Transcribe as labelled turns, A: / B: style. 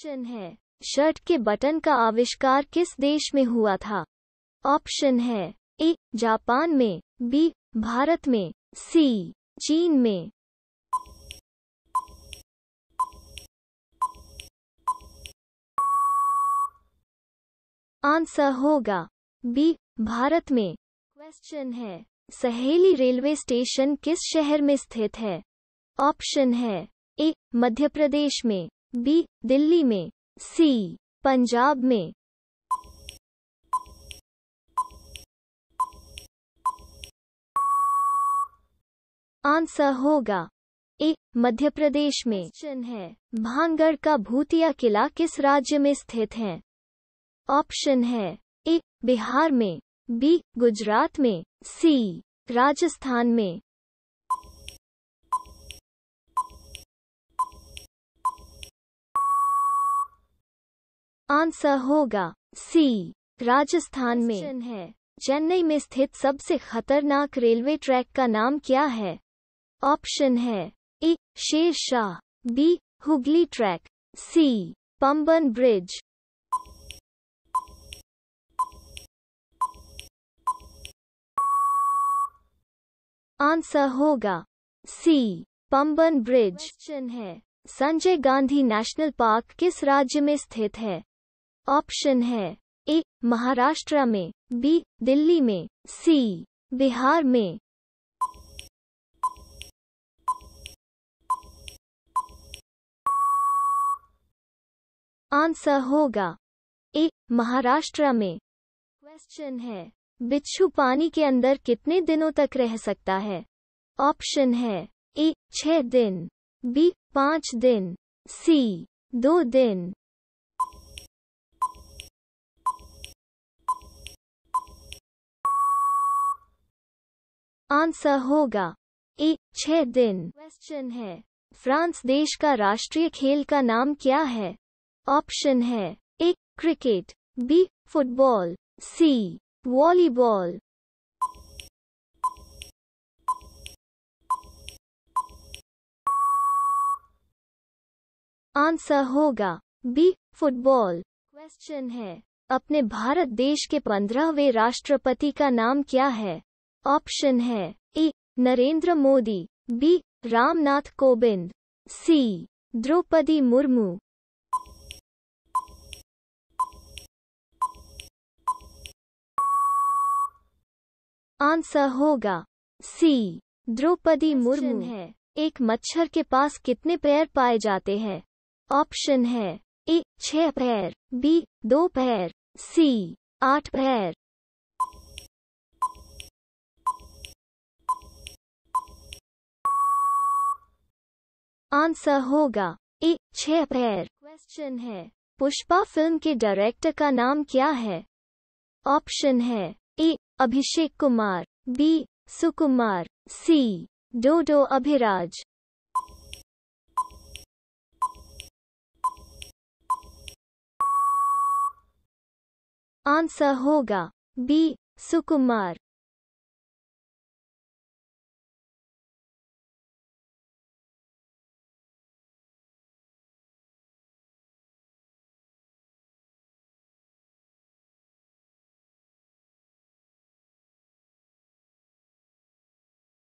A: question है
B: shirt के button का आविष्कार किस देश में हुआ था ऑप्शन है ए जापान में बी भारत में सी चीन में आंसर होगा बी भारत में
A: क्वेश्चन है
B: सहेली रेलवे स्टेशन किस शहर में स्थित है ऑप्शन है ए मध्य प्रदेश में बी दिल्ली में सी पंजाब में आंसर होगा ए मध्य प्रदेश में चिन्ह है भानगढ़ का भूतिया किला किस राज्य में स्थित है ऑप्शन है ए बिहार में बी गुजरात में सी राजस्थान में आंसर होगा सी राजस्थान में है चेन्नई में स्थित सबसे खतरनाक रेलवे ट्रैक का नाम क्या है ऑप्शन है A Sher Shah B Hooghly track C Pamban bridge answer होगा सी पंबन ब्रिज है संजय गांधी नेशनल पार्क किस राज्य में स्थित है ऑप्शन है ए महाराष्ट्र में बी दिल्ली में सी बिहार में आंसर होगा ए महाराष्ट्र में
A: क्वेश्चन है
B: बिच्छू पानी के अंदर कितने दिनों तक रह सकता है ऑप्शन है ए छह दिन बी पाँच दिन सी दो दिन आंसर होगा ए छह दिन
A: क्वेश्चन है
B: फ्रांस देश का राष्ट्रीय खेल का नाम क्या है ऑप्शन है A cricket B football C volleyball answer होगा बी फुटबॉल
A: क्वेश्चन है
B: अपने भारत देश के पंद्रहवें राष्ट्रपति का नाम क्या है ऑप्शन है A Narendra Modi B Ramnath Kovind C Draupadi Murmu answer होगा सी द्रौपदी मुर्मू है एक मच्छर के पास कितने पैर पाए जाते हैं ऑप्शन है ए छह पैर बी दो पैर सी आठ पैर आंसर होगा ए छह पैर क्वेश्चन है पुष्पा फिल्म के डायरेक्टर का नाम क्या है ऑप्शन है A Abhishek Kumar B Sukumar C Dodo Abhiraj answer होगा बी सुकुमार